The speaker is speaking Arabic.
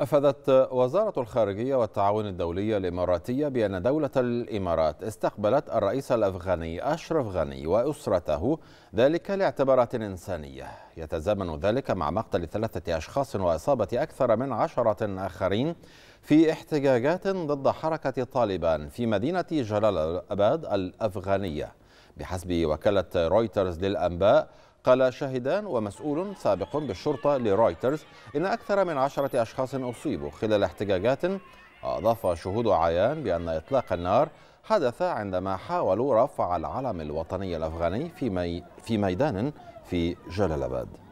أفادت وزارة الخارجية والتعاون الدولي الإماراتية بأن دولة الإمارات استقبلت الرئيس الأفغاني أشرف غني وأسرته ذلك لاعتبارات إنسانية يتزامن ذلك مع مقتل ثلاثة أشخاص وإصابة أكثر من عشرة آخرين في احتجاجات ضد حركة طالبان في مدينة جلال أباد الأفغانية بحسب وكالة رويترز للأنباء قال شاهدان ومسؤول سابق بالشرطة لرويترز إن أكثر من عشرة أشخاص أصيبوا خلال احتجاجات أضاف شهود عيان بأن إطلاق النار حدث عندما حاولوا رفع العلم الوطني الأفغاني في, مي في ميدان في جلال أباد